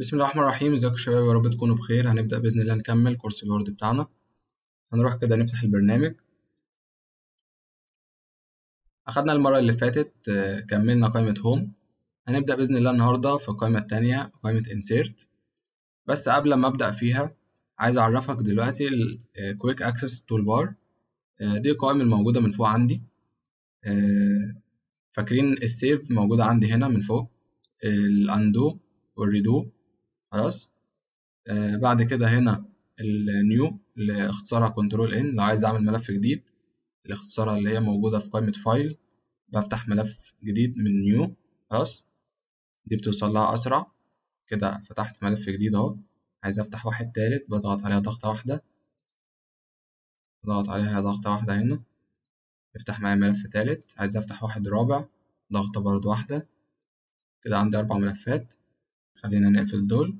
بسم الله الرحمن الرحيم ازيكم يا شباب يا رب تكونوا بخير هنبدأ بإذن الله نكمل كورس الوورد بتاعنا هنروح كده نفتح البرنامج أخدنا المرة اللي فاتت آه، كملنا قائمة هوم هنبدأ بإذن الله النهاردة في القائمة التانية قائمة انسيرت بس قبل ما أبدأ فيها عايز أعرفك دلوقتي الكويك اكسس تول بار دي القوائم الموجودة من فوق عندي آه، فاكرين السيف موجودة عندي هنا من فوق آه، الاندو والريدو خلاص آه، بعد كده هنا النيو اللي اختصارها كنترول ان لو عايز اعمل ملف جديد اللي اللي هي موجودة في قائمة فايل بفتح ملف جديد من نيو خلاص دي بتوصل لها أسرع كده فتحت ملف جديد أهو عايز أفتح واحد تالت بضغط عليها ضغطة واحدة ضغط عليها ضغطة واحدة هنا افتح معايا ملف تالت عايز أفتح واحد رابع ضغطة برضو واحدة كده عندي أربع ملفات خلينا نقفل دول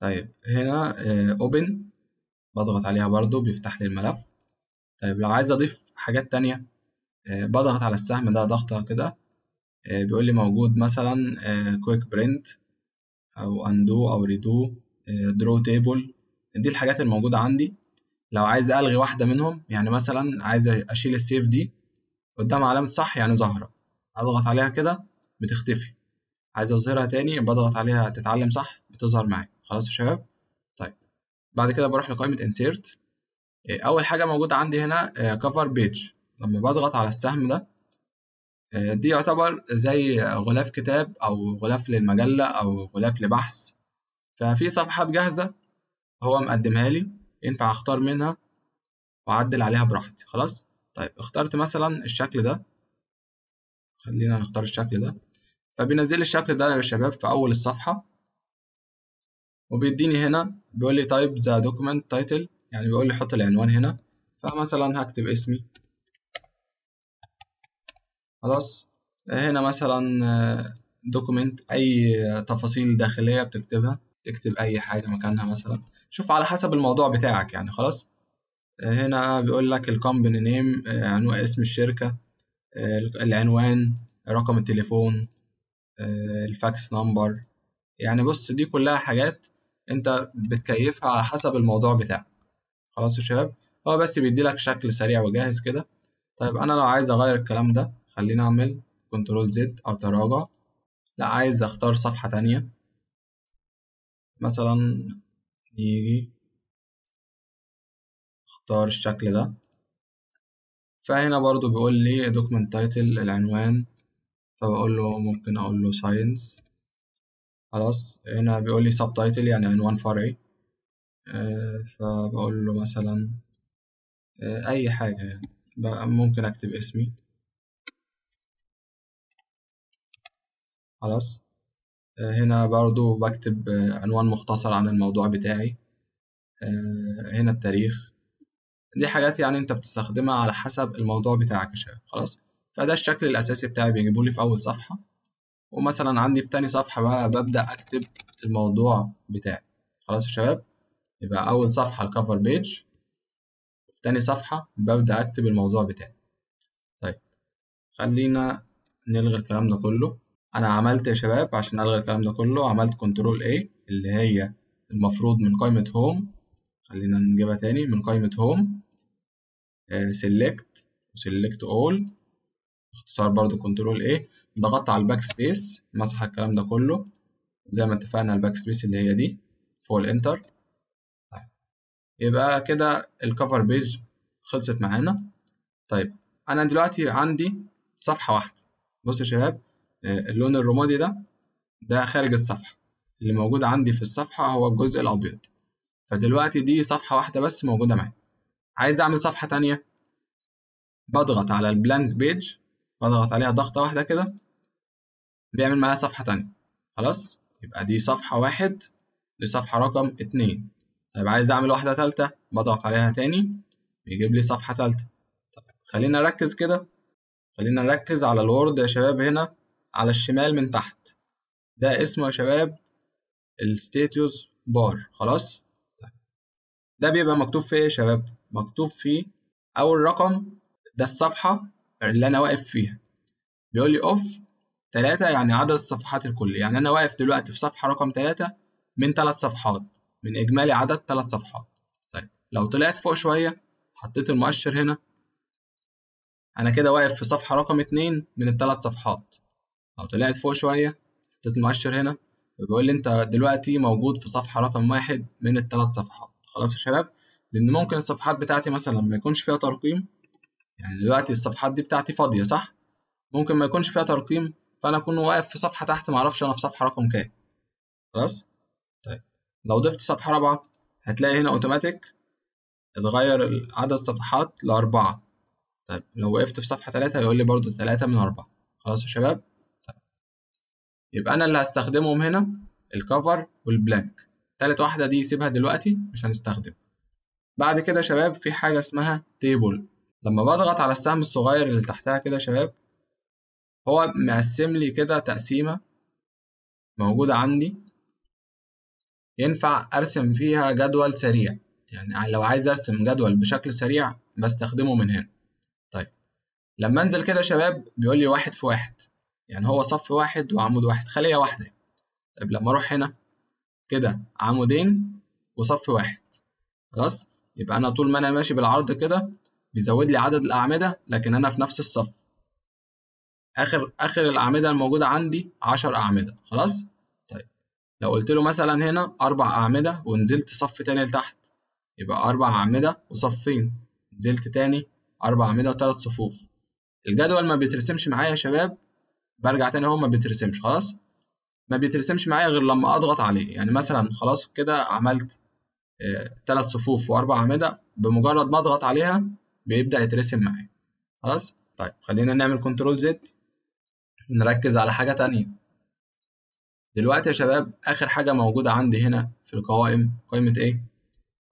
طيب هنا اوبن آه، بضغط عليها برضو بيفتح لي الملف طيب لو عايز اضيف حاجات تانية آه، بضغط على السهم ده ضغطة كده آه، بيقول لي موجود مثلا كويك print او اندو او ريدو درو تيبل دي الحاجات الموجودة عندي لو عايز الغي واحدة منهم يعني مثلا عايز اشيل السيف دي قدام علامة صح يعني ظاهرة اضغط عليها كده بتختفي عايز اظهرها تاني بضغط عليها تتعلم صح بتظهر معايا خلاص يا شباب طيب بعد كده بروح لقائمه انسيرت آه، اول حاجه موجوده عندي هنا كفر آه، بيج لما بضغط على السهم ده آه، دي يعتبر زي غلاف كتاب او غلاف للمجله او غلاف لبحث ففي صفحات جاهزه هو مقدمها لي ينفع اختار منها واعدل عليها براحتي خلاص طيب اخترت مثلا الشكل ده خلينا نختار الشكل ده فبينزل الشكل ده يا شباب في أول الصفحة وبيديني هنا بيقول لي تايب ذا دوكيمنت تايتل يعني بيقول لي حط العنوان هنا فمثلا هكتب اسمي خلاص هنا مثلا دوكيمنت آه، أي تفاصيل داخلية بتكتبها تكتب أي حاجة مكانها مثلا شوف على حسب الموضوع بتاعك يعني خلاص آه، هنا بيقول لك الكومباني آه، نيم عنوان اسم الشركة العنوان رقم التليفون آه، الفاكس نمبر يعني بص دي كلها حاجات انت بتكيفها على حسب الموضوع بتاعك خلاص يا شباب هو بس بيديلك شكل سريع وجاهز كده طيب انا لو عايز اغير الكلام ده خليني اعمل كنترول زد او تراجع لا عايز اختار صفحة تانية مثلا نيجي اختار الشكل ده فهنا برضو بيقول لي document title العنوان فبقول له ممكن أقول له ساينس خلاص هنا بيقول لي سب تايتل يعني عنوان فرعي آه، فبقول له مثلا آه، أي حاجة يعني ممكن أكتب اسمي خلاص آه، هنا برضو بكتب عنوان مختصر عن الموضوع بتاعي هنا التاريخ دي حاجات يعني انت بتستخدمها على حسب الموضوع بتاعك يا شباب خلاص فده الشكل الأساسي بتاعي بيجيبوا لي في أول صفحة ومثلا عندي في تاني صفحة بقى ببدأ أكتب الموضوع بتاعي خلاص يا شباب يبقى أول صفحة الكفر بيج في تاني صفحة ببدأ أكتب الموضوع بتاعي طيب خلينا نلغي الكلام ده كله أنا عملت يا شباب عشان ألغي الكلام ده كله عملت كنترول A اللي هي المفروض من قائمة هوم خلينا نجيبها تاني من قائمة هوم سيلكت وسيلكت أول باختصار برضو كنترول A ضغطت على الباك سبيس مسح الكلام ده كله زي ما اتفقنا الباك سبيس اللي هي دي فول انتر طيب. يبقى كده الكفر بيج خلصت معانا طيب انا دلوقتي عندي صفحه واحده بصوا يا شباب آه، اللون الرمادي ده ده خارج الصفحه اللي موجود عندي في الصفحه هو الجزء الابيض فدلوقتي دي صفحه واحده بس موجوده معايا عايز اعمل صفحه تانية بضغط على البلانك بيج بضغط عليها ضغطة واحدة كده بيعمل معايا صفحة تانية خلاص يبقى دي صفحة واحد دي صفحة رقم اتنين طيب عايز أعمل واحدة تالتة بضغط عليها تاني بيجيب لي صفحة تالتة طيب خلينا نركز كده خلينا نركز على الوورد يا شباب هنا على الشمال من تحت ده اسمه يا شباب الستيتوس بار خلاص طيب. ده بيبقى مكتوب فيه ايه يا شباب مكتوب فيه اول رقم ده الصفحه اللي انا واقف فيها بيقول لي اوف 3 يعني عدد الصفحات الكلي يعني انا واقف دلوقتي في صفحه رقم 3 من 3 صفحات من اجمالي عدد 3 صفحات طيب لو طلعت فوق شويه حطيت المؤشر هنا انا كده واقف في صفحه رقم 2 من الثلاث صفحات لو طلعت فوق شويه حطيت المؤشر هنا بيقول لي انت دلوقتي موجود في صفحه رقم واحد من الثلاث صفحات خلاص يا شباب لان ممكن الصفحات بتاعتي مثلا ما يكونش فيها ترقيم يعني دلوقتي الصفحات دي بتاعتي فاضية صح؟ ممكن ما يكونش فيها ترقيم فأنا أكون واقف في صفحة تحت معرفش أنا في صفحة رقم كام خلاص؟ طيب لو ضفت صفحة رابعة هتلاقي هنا أوتوماتيك اتغير عدد الصفحات لأربعة طيب لو وقفت في صفحة تلاتة هيقول لي برده تلاتة من أربعة خلاص يا شباب؟ طيب. يبقى أنا اللي هستخدمهم هنا الكفر والبلانك تالت واحدة دي سيبها دلوقتي مش هنستخدمها بعد كده يا شباب في حاجة اسمها تيبل لما بضغط على السهم الصغير اللي تحتها كده يا شباب هو مقسم لي كده تقسيمة موجودة عندي ينفع أرسم فيها جدول سريع يعني لو عايز أرسم جدول بشكل سريع بستخدمه من هنا طيب لما أنزل كده يا شباب بيقول لي واحد في واحد يعني هو صف واحد وعمود واحد خلية واحدة طيب لما أروح هنا كده عمودين وصف واحد خلاص يبقى أنا طول ما أنا ماشي بالعرض كده بيزود لي عدد الأعمدة لكن أنا في نفس الصف آخر آخر الأعمدة الموجودة عندي عشر أعمدة خلاص طيب لو قلت له مثلا هنا أربع أعمدة ونزلت صف تاني لتحت يبقى أربع أعمدة وصفين نزلت تاني أربع أعمدة وتلات صفوف الجدول ما بيترسمش معايا يا شباب برجع تاني اهو ما بيترسمش خلاص ما بيترسمش معايا غير لما اضغط عليه يعني مثلا خلاص كده عملت ثلاث آه، صفوف واربع اعمده بمجرد ما اضغط عليها بيبدأ يترسم معايا خلاص طيب خلينا نعمل كنترول زد نركز على حاجة تانية دلوقتي يا شباب آخر حاجة موجودة عندي هنا في القوائم قائمة إيه؟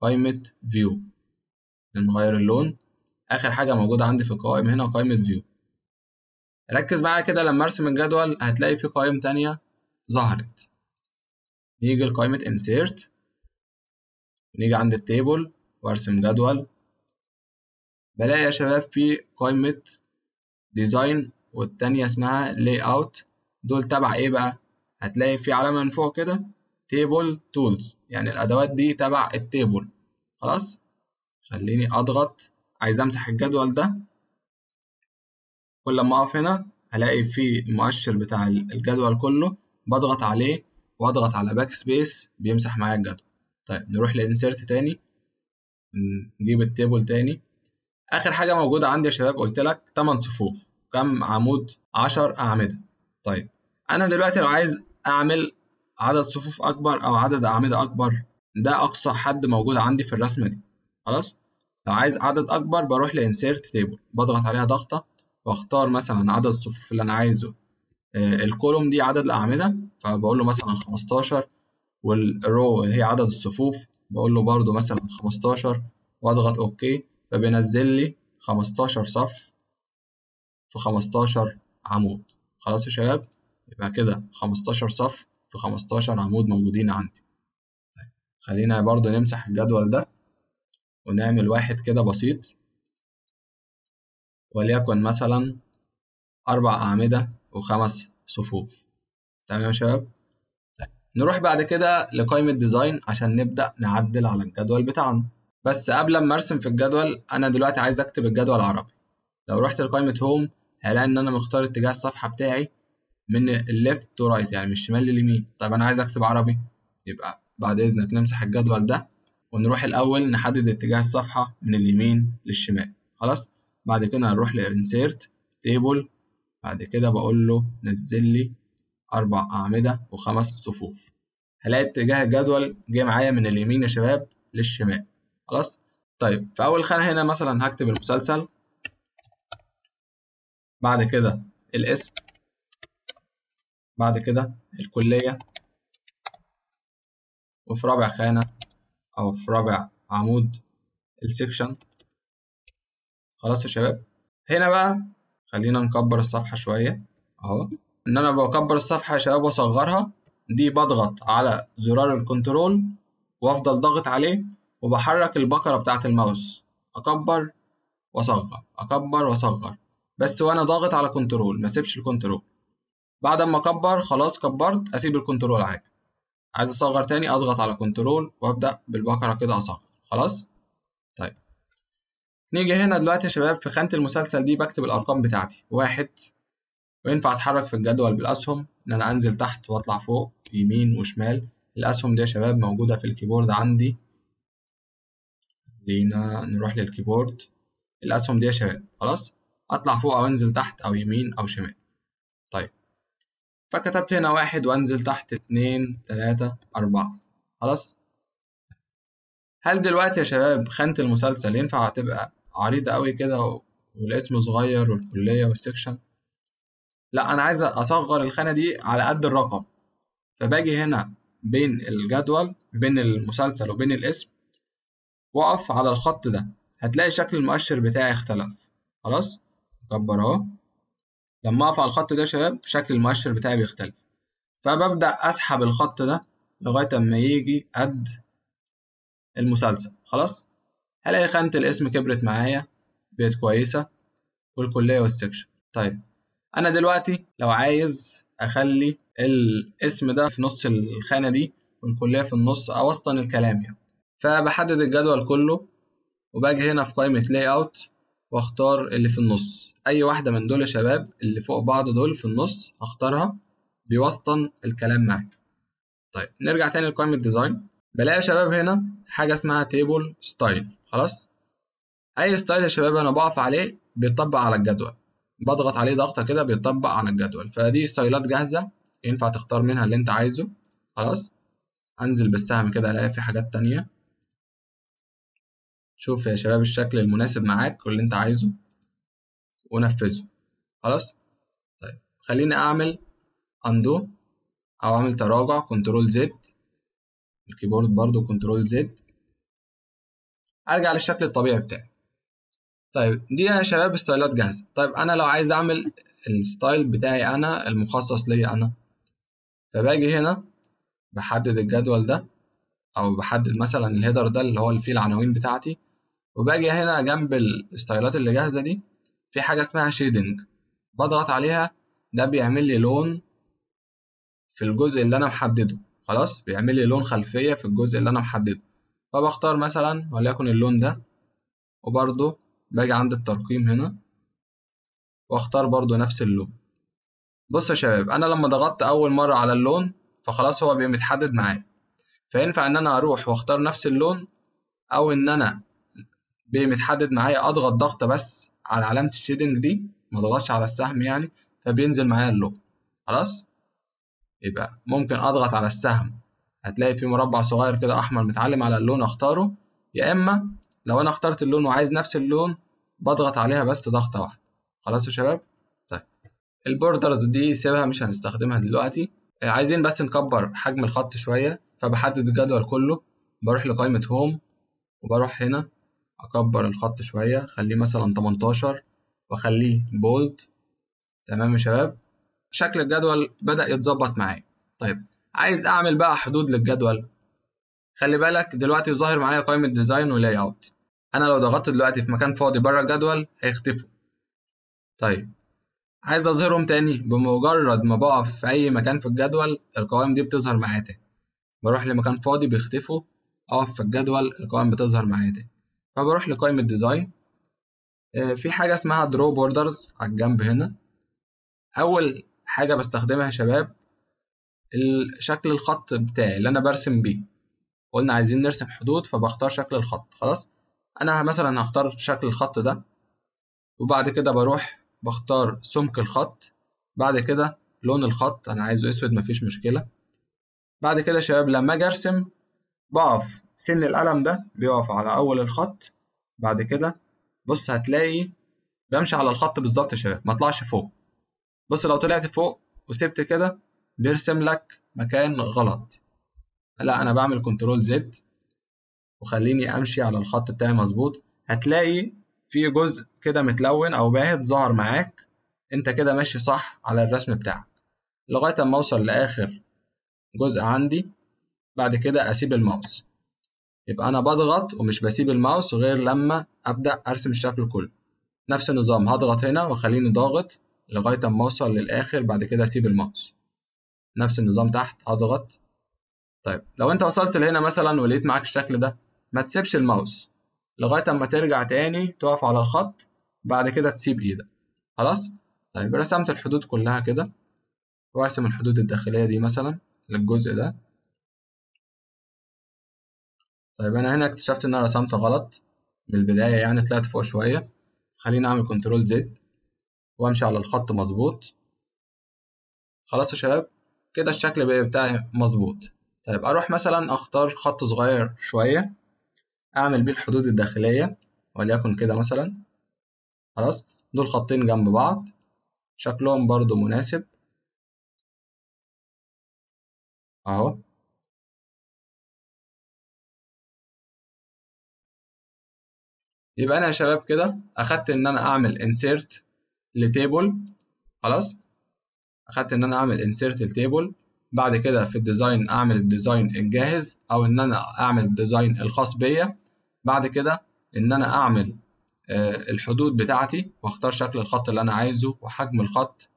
قائمة فيو نغير اللون آخر حاجة موجودة عندي في القوائم هنا قائمة فيو ركز معايا كده لما أرسم الجدول هتلاقي في قائمه تانية ظهرت نيجي لقائمة insert نيجي عند التيبل وأرسم جدول بلاقي يا شباب في قائمة ديزاين والتانية اسمها لاي اوت دول تبع ايه بقى؟ هتلاقي في علامة من فوق كده تيبل تولز يعني الأدوات دي تبع التيبل خلاص؟ خليني أضغط عايز أمسح الجدول ده كل ما أقف هنا هلاقي في المؤشر بتاع الجدول كله بضغط عليه واضغط على باك سبيس بيمسح معايا الجدول طيب نروح لانسيرت تاني نجيب التيبل تاني اخر حاجه موجوده عندي يا شباب قلت لك 8 صفوف كم عمود 10 اعمده طيب انا دلوقتي لو عايز اعمل عدد صفوف اكبر او عدد اعمده اكبر ده اقصى حد موجود عندي في الرسمه دي خلاص لو عايز عدد اكبر بروح لانسيرت تيبل بضغط عليها ضغطه واختار مثلا عدد الصفوف اللي انا عايزه آه، الكولوم دي عدد الاعمده فبقول له مثلا 15 والرو اللي هي عدد الصفوف بقول له برده مثلا 15 واضغط اوكي فبينزل لي 15 صف في 15 عمود خلاص يا شباب يبقى كده 15 صف في 15 عمود موجودين عندي طيب، خلينا برضو نمسح الجدول ده ونعمل واحد كده بسيط وليكن مثلا أربع أعمدة وخمس صفوف تمام يا شباب طيب. نروح بعد كده لقائمة ديزاين عشان نبدأ نعدل على الجدول بتاعنا بس قبل ما ارسم في الجدول انا دلوقتي عايز اكتب الجدول عربي لو رحت لقائمة هوم هلاقي ان انا مختار اتجاه الصفحة بتاعي من الليفت تو رايت يعني من الشمال لليمين طب انا عايز اكتب عربي يبقى بعد اذنك نمسح الجدول ده ونروح الاول نحدد اتجاه الصفحة من اليمين للشمال خلاص بعد كده هنروح لانسيرت تيبل بعد كده بقول له نزل لي اربع اعمدة وخمس صفوف هلاقي اتجاه الجدول جه معايا من اليمين يا شباب للشمال خلاص طيب في اول خانه هنا مثلا هكتب المسلسل بعد كده الاسم بعد كده الكليه وفي رابع خانه او في رابع عمود السكشن خلاص يا شباب هنا بقى خلينا نكبر الصفحه شويه اهو ان انا بكبر الصفحه يا شباب واصغرها دي بضغط على زرار الكنترول وافضل ضاغط عليه وبحرك البكرة بتاعة الماوس أكبر وأصغر أكبر وأصغر بس وأنا ضاغط على كنترول مسيبش الكنترول بعد ما أكبر خلاص كبرت أسيب الكنترول عادي عايز أصغر تاني أضغط على كنترول وأبدأ بالبكرة كده أصغر خلاص طيب نيجي هنا دلوقتي يا شباب في خانة المسلسل دي بكتب الأرقام بتاعتي واحد وينفع أتحرك في الجدول بالأسهم إن أنا أنزل تحت وأطلع فوق يمين وشمال الأسهم دي يا شباب موجودة في الكيبورد عندي لينا نروح للكيبورد الأسهم دي يا شباب خلاص أطلع فوق أو أنزل تحت أو يمين أو شمال طيب فكتبت هنا واحد وأنزل تحت اتنين تلاتة أربعة خلاص هل دلوقتي يا شباب خانة المسلسل ينفع تبقى عريضة أوي كده والاسم صغير والكلية والسكشن لا أنا عايز أصغر الخانة دي على قد الرقم فباجي هنا بين الجدول بين المسلسل وبين الاسم وقف على الخط ده هتلاقي شكل المؤشر بتاعي اختلف خلاص اكبر اهو لما اقف على الخط ده يا شباب شكل المؤشر بتاعي بيختلف فببدأ اسحب الخط ده لغاية اما يجي قد المسلسل خلاص هلاقي خانة الاسم كبرت معايا بقت كويسة والكلية والسكشن طيب أنا دلوقتي لو عايز أخلي الاسم ده في نص الخانة دي والكلية في النص أو أصلا الكلام يعني فبحدد الجدول كله وباجي هنا في قائمة لاي اوت واختار اللي في النص اي واحدة من دول يا شباب اللي فوق بعض دول في النص هختارها بيوسطن الكلام معايا طيب نرجع تاني لقائمة ديزاين بلاقي يا شباب هنا حاجة اسمها تيبل ستايل خلاص اي ستايل يا شباب انا بقف عليه بيطبق على الجدول بضغط عليه ضغطة كده بيطبق على الجدول فدي ستايلات جاهزة ينفع تختار منها اللي انت عايزه خلاص انزل بالسهم كده الاقي في حاجات تانية شوف يا شباب الشكل المناسب معاك واللي انت عايزه ونفذه خلاص طيب خليني اعمل undo او اعمل تراجع كنترول زد الكيبورد برضو كنترول زد ارجع للشكل الطبيعي بتاعي طيب دي يا شباب ستايلات جاهزه طيب انا لو عايز اعمل الستايل بتاعي انا المخصص ليا انا فباجي هنا بحدد الجدول ده او بحدد مثلا الهيدر ده اللي هو اللي فيه العناوين بتاعتي وباجي هنا جنب الستايلات اللي جاهزه دي في حاجه اسمها شيدنج بضغط عليها ده بيعمل لي لون في الجزء اللي انا محدده خلاص بيعمل لي لون خلفيه في الجزء اللي انا محدده فبختار مثلا وليكن اللون ده وبرضه باجي عند الترقيم هنا واختار برضه نفس اللون بصوا يا شباب انا لما ضغطت اول مره على اللون فخلاص هو بيتحدد متحدد معايا فينفع ان انا اروح واختار نفس اللون او ان انا بمتحدد معايا اضغط ضغطه بس على علامه الشيدنج دي ما اضغطش على السهم يعني فبينزل معايا اللون خلاص يبقى ممكن اضغط على السهم هتلاقي في مربع صغير كده احمر متعلم على اللون اختاره يا اما لو انا اخترت اللون وعايز نفس اللون بضغط عليها بس ضغطه واحده خلاص يا شباب طيب البوردرز دي سيبها مش هنستخدمها دلوقتي عايزين بس نكبر حجم الخط شوية فبحدد الجدول كله بروح لقائمة هوم وبروح هنا أكبر الخط شوية خليه مثلا 18 وأخليه بولد تمام يا شباب شكل الجدول بدأ يتظبط معايا طيب عايز أعمل بقى حدود للجدول خلي بالك دلوقتي ظاهر معايا قائمة ديزاين ولاي أوت أنا لو ضغطت دلوقتي في مكان فاضي بره الجدول هيختفوا طيب عايز أظهرهم تاني بمجرد ما بقف في أي مكان في الجدول القوائم دي بتظهر معايا تاني بروح لمكان فاضي بيختفوا أقف في الجدول القوائم بتظهر معايا تاني فبروح لقائمة ديزاين آه، في حاجة اسمها درو بوردرز على الجنب هنا أول حاجة بستخدمها يا شباب شكل الخط بتاعي اللي أنا برسم بيه قلنا عايزين نرسم حدود فبختار شكل الخط خلاص أنا مثلا هختار شكل الخط ده وبعد كده بروح بختار سمك الخط بعد كده لون الخط أنا عايزه أسود مفيش مشكلة بعد كده شباب لما أجي أرسم بقف سن القلم ده بيقف على أول الخط بعد كده بص هتلاقي بمشي على الخط بالظبط يا شباب ما طلعش فوق بص لو طلعت فوق وسبت كده بيرسم لك مكان غلط لا انا بعمل كنترول زد وخليني امشي على الخط بتاعي مظبوط هتلاقي في جزء كده متلون او باهت ظهر معاك انت كده ماشي صح على الرسم بتاعك لغايه اما اوصل لاخر جزء عندي بعد كده اسيب الماوس يبقى انا بضغط ومش بسيب الماوس غير لما ابدا ارسم الشكل كله نفس النظام هضغط هنا واخليني ضاغط لغايه اما اوصل للاخر بعد كده اسيب الماوس نفس النظام تحت هضغط طيب لو انت وصلت لهنا مثلا ولقيت معاك الشكل ده ما تسيبش الماوس لغاية أما ترجع تاني تقف على الخط بعد كده تسيب إيدك خلاص طيب رسمت الحدود كلها كده وأرسم الحدود الداخلية دي مثلا للجزء ده طيب أنا هنا اكتشفت إن أنا رسمت غلط من البداية يعني طلعت فوق شوية خليني أعمل كنترول زد وأمشي على الخط مظبوط خلاص يا شباب كده الشكل بتاعي مظبوط طيب أروح مثلا أختار خط صغير شوية أعمل بيه الحدود الداخلية وليكن كده مثلا خلاص دول خطين جنب بعض شكلهم برضو مناسب أهو يبقى أنا يا شباب كده أخدت إن أنا أعمل insert لتيبل خلاص أخدت إن أنا أعمل insert لتيبل بعد كده في الديزاين أعمل الديزاين الجاهز أو إن أنا أعمل الديزاين الخاص بيا بعد كده ان انا اعمل آه، الحدود بتاعتي واختار شكل الخط اللي انا عايزه وحجم الخط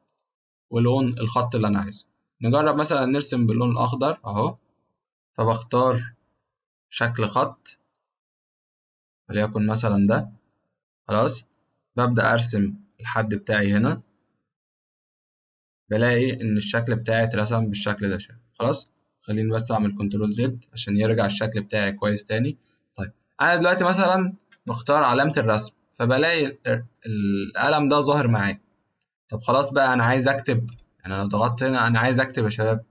ولون الخط اللي انا عايزه نجرب مثلا نرسم باللون الاخضر اهو فبختار شكل خط وليكن مثلا ده خلاص ببدأ ارسم الحد بتاعي هنا بلاقي ان الشكل بتاعي اترسم بالشكل ده شكل. خلاص خليني بس اعمل كنترول زد عشان يرجع الشكل بتاعي كويس تاني انا دلوقتي مثلا بختار علامة الرسم فبلاقي القلم ده ظاهر معايا طب خلاص بقى انا عايز اكتب يعني انا ضغطت هنا انا عايز اكتب يا شباب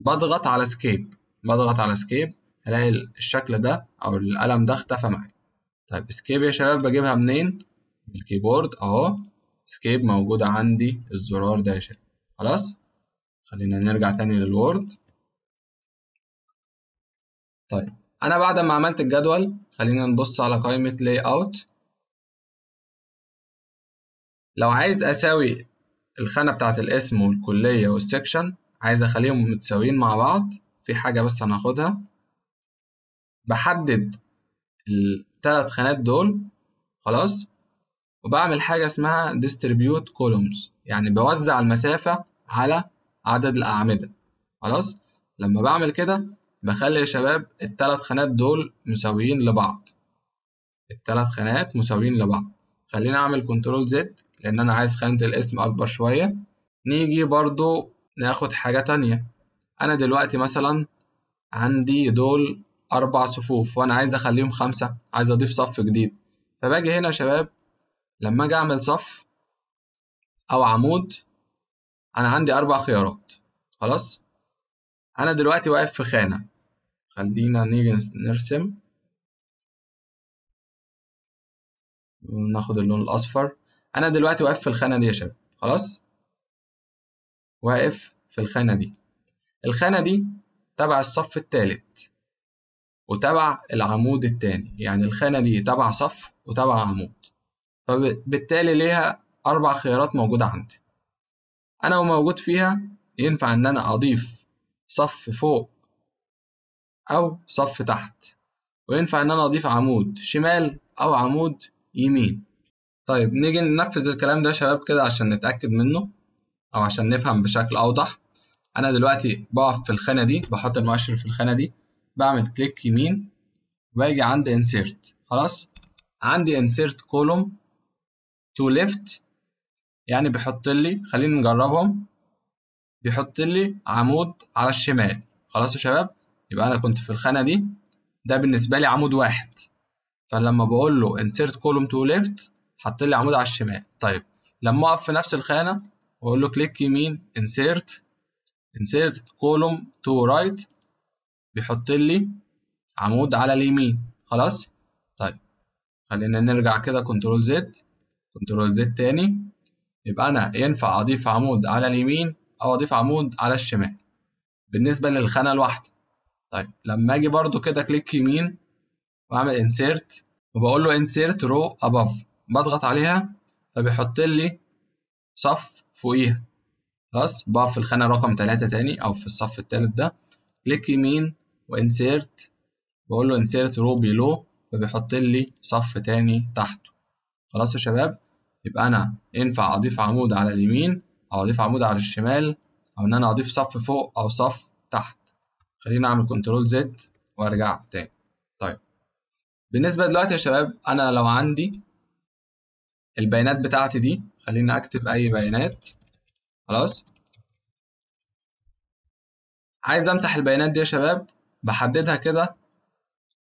بضغط على سكيب بضغط على سكيب هلاقي الشكل ده او القلم ده اختفى معايا طيب سكيب يا شباب بجيبها منين الكيبورد اهو سكيب موجودة عندي الزرار ده يا شباب خلاص خلينا نرجع تاني للوورد طيب انا بعد ما عملت الجدول خلينا نبص على قائمة Layout لو عايز اساوي الخانة بتاعة الاسم والكلية والسكشن عايز اخليهم متساويين مع بعض في حاجة بس هناخدها بحدد الثلاث خانات دول خلاص وبعمل حاجة اسمها distribute columns يعني بوزع المسافة على عدد الأعمدة خلاص لما بعمل كده بخلي يا شباب التلات خانات دول مساويين لبعض التلات خانات مساويين لبعض خليني اعمل كنترول زد لان انا عايز خانة الاسم اكبر شوية نيجي برضو ناخد حاجة تانية انا دلوقتي مثلا عندي دول اربع صفوف وانا عايز اخليهم خمسة عايز اضيف صف جديد فباجي هنا يا شباب لما اجي اعمل صف او عمود انا عندي اربع خيارات خلاص أنا دلوقتي واقف في خانة خلينا نيجي نرسم ناخد اللون الأصفر أنا دلوقتي واقف في الخانة دي يا شباب خلاص واقف في الخانة دي الخانة دي تبع الصف التالت وتبع العمود التاني يعني الخانة دي تبع صف وتبع عمود فبالتالي ليها أربع خيارات موجودة عندي أنا وموجود فيها ينفع إن أنا أضيف صف فوق أو صف تحت وينفع إن أنا أضيف عمود شمال أو عمود يمين طيب نيجي ننفذ الكلام ده يا شباب كده عشان نتأكد منه أو عشان نفهم بشكل أوضح أنا دلوقتي بقف في الخانة دي بحط المؤشر في الخانة دي بعمل كليك يمين وباجي عند insert خلاص عندي insert column to left يعني بيحط لي خلينا نجربهم بيحط لي عمود على الشمال خلاص يا شباب يبقى انا كنت في الخانه دي ده بالنسبه لي عمود واحد فلما بقول له insert column to left حط لي عمود على الشمال طيب لما اقف في نفس الخانه واقول له كليك يمين insert insert column to right بيحط لي عمود على اليمين خلاص طيب خلينا نرجع كده كنترول زد كنترول زد تاني يبقى انا ينفع اضيف عمود على اليمين او اضيف عمود على الشمال بالنسبه للخانه الواحده طيب لما اجي برضو كده كليك يمين واعمل انسيرت وبقول له انسيرت رو اباف بضغط عليها فبيحط لي صف فوقيها خلاص بقف في الخانه رقم 3 تاني او في الصف الثالث ده كليك يمين وانسيرت بقول له انسيرت رو بيلو فبيحط لي صف تاني تحته خلاص يا شباب يبقى انا ينفع اضيف عمود على اليمين او اضيف عمود على الشمال او ان انا اضيف صف فوق او صف تحت خلينا اعمل كنترول زد وارجع تاني طيب بالنسبه دلوقتي يا شباب انا لو عندي البيانات بتاعتي دي خليني اكتب اي بيانات خلاص عايز امسح البيانات دي يا شباب بحددها كده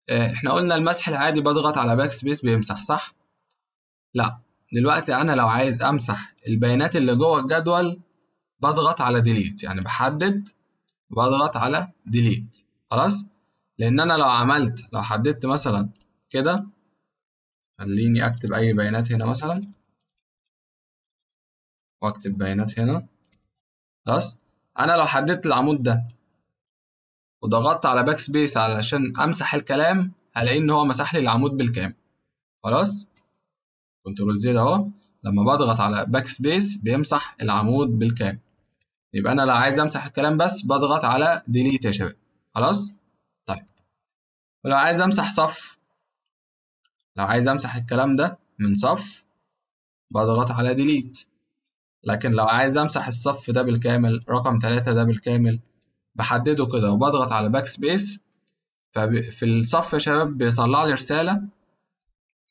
آه، احنا قلنا المسح العادي بضغط على باك سبيس بيمسح صح لا دلوقتي انا لو عايز امسح البيانات اللي جوه الجدول بضغط على ديليت يعني بحدد بضغط على ديليت خلاص لان انا لو عملت لو حددت مثلا كده خليني اكتب اي بيانات هنا مثلا واكتب بيانات هنا خلاص انا لو حددت العمود ده وضغطت على باك سبيس علشان امسح الكلام هلاقي ان هو مسح لي العمود بالكامل خلاص كنترول زد اهو لما بضغط على باك سبيس بيمسح العمود بالكامل يبقى انا لو عايز امسح الكلام بس بضغط على ديليت يا شباب خلاص طيب ولو عايز امسح صف لو عايز امسح الكلام ده من صف بضغط على ديليت لكن لو عايز امسح الصف ده بالكامل رقم تلاتة ده بالكامل بحدده كده وبضغط على باك سبيس ففي الصف يا شباب بيطلع لي رسالة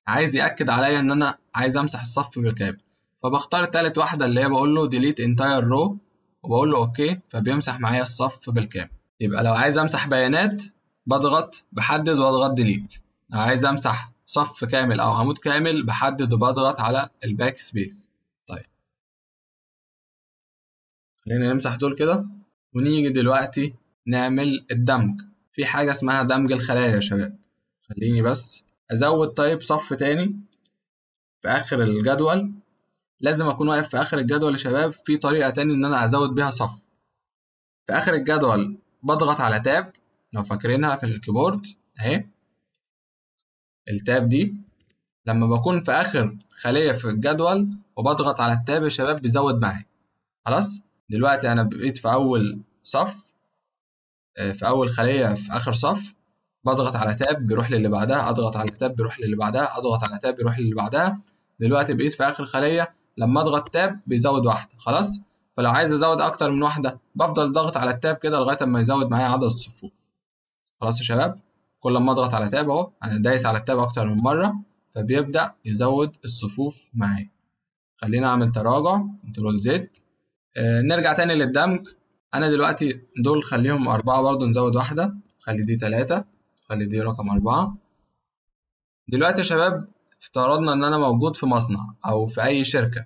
عايز يأكد عليا إن أنا عايز أمسح الصف بالكامل فبختار تالت واحدة اللي هي بقول له delete entire row وبقول له أوكي فبيمسح معايا الصف بالكامل يبقى لو عايز أمسح بيانات بضغط بحدد وأضغط delete لو عايز أمسح صف كامل أو عمود كامل بحدد وبضغط على الباك سبيس طيب خلينا نمسح دول كده ونيجي دلوقتي نعمل الدمج في حاجة اسمها دمج الخلايا يا شباب خليني بس ازود طيب صف تاني في اخر الجدول لازم اكون واقف في اخر الجدول يا شباب في طريقه تاني ان انا ازود بيها صف في اخر الجدول بضغط على تاب لو فاكرينها في الكيبورد اهي التاب دي لما بكون في اخر خليه في الجدول وبضغط على التاب يا شباب بيزود معايا خلاص دلوقتي انا بقيت في اول صف آه، في اول خليه في اخر صف بضغط على تاب بيروح للي بعدها اضغط على تاب بيروح للي بعدها اضغط على تاب بيروح للي بعدها دلوقتي بقيت في اخر خليه لما اضغط تاب بيزود واحده خلاص فلو عايز ازود اكتر من واحده بفضل ضاغط على التاب كده لغايه اما يزود معايا عدد الصفوف خلاص يا شباب كل ما اضغط على تاب اهو انا دايس على التاب اكتر من مره فبيبدا يزود الصفوف معايا خلينا اعمل تراجع كنترول زد آه نرجع تاني للدمج انا دلوقتي دول خليهم اربعه برضو نزود واحده خلي دي تلاته خلي دي رقم أربعة دلوقتي يا شباب افترضنا إن أنا موجود في مصنع أو في أي شركة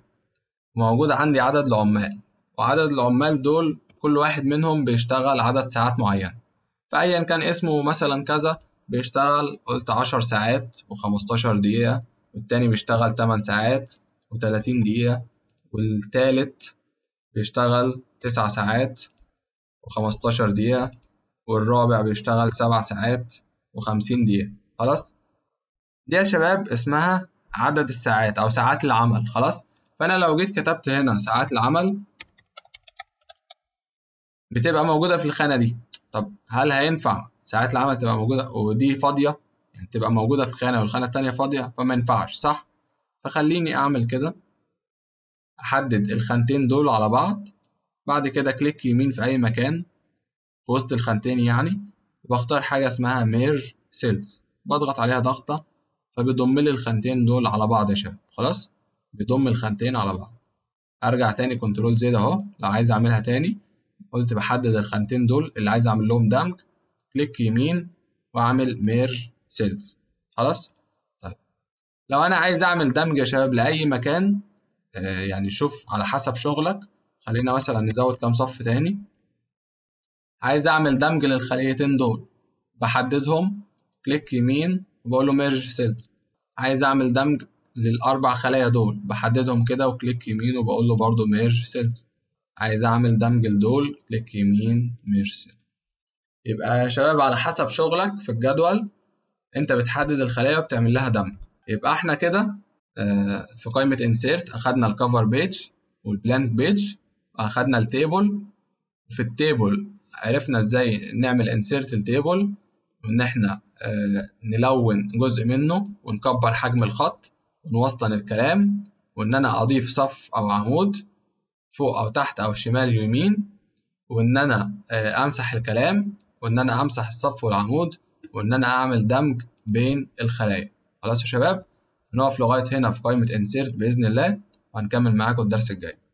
وموجود عندي عدد العمال وعدد العمال دول كل واحد منهم بيشتغل عدد ساعات معينة فأيا كان اسمه مثلا كذا بيشتغل قلت عشر ساعات وخمستاشر دقيقة والتاني بيشتغل تمن ساعات وتلاتين دقيقة والتالت بيشتغل تسع ساعات وخمستاشر دقيقة والرابع بيشتغل سبع ساعات وخمسين دقيقة خلاص دي يا شباب اسمها عدد الساعات أو ساعات العمل خلاص فأنا لو جيت كتبت هنا ساعات العمل بتبقى موجودة في الخانة دي طب هل هينفع ساعات العمل تبقى موجودة ودي فاضية يعني تبقى موجودة في خانة والخانة التانية فاضية فما ينفعش صح فخليني أعمل كده أحدد الخانتين دول على بعض بعد كده كليك يمين في أي مكان في وسط الخانتين يعني بختار حاجة اسمها ميرج سيلز بضغط عليها ضغطة فبيضم لي الخانتين دول على بعض يا شباب خلاص بيضم الخانتين على بعض ارجع تاني كنترول زيد اهو لو عايز اعملها تاني قلت بحدد الخانتين دول اللي عايز اعمل لهم دمج كليك يمين واعمل ميرج سيلز خلاص طيب لو انا عايز اعمل دمج يا شباب لاي مكان آه يعني شوف على حسب شغلك خلينا مثلا نزود كام صف تاني عايز اعمل دمج للخليتين دول بحددهم كليك يمين وبقول له ميرج سيلز عايز اعمل دمج للاربع خلايا دول بحددهم كده وكليك يمين وبقول له برضو ميرج سيلز عايز اعمل دمج لدول كليك يمين ميرج سيلز يبقى يا شباب على حسب شغلك في الجدول انت بتحدد الخلايا وبتعمل لها دمج يبقى احنا كده آه، في قائمة insert اخدنا الكفر بيج والبلانك بيج اخدنا التيبل في التيبل عرفنا ازاي نعمل insert table وان احنا آه، نلون جزء منه ونكبر حجم الخط ونوصل الكلام وان انا اضيف صف او عمود فوق او تحت او شمال يمين وان انا آه، امسح الكلام وان انا امسح الصف والعمود وان انا اعمل دمج بين الخلايا خلاص يا شباب نقف لغايه هنا في قائمه insert باذن الله وهنكمل معاكم الدرس الجاي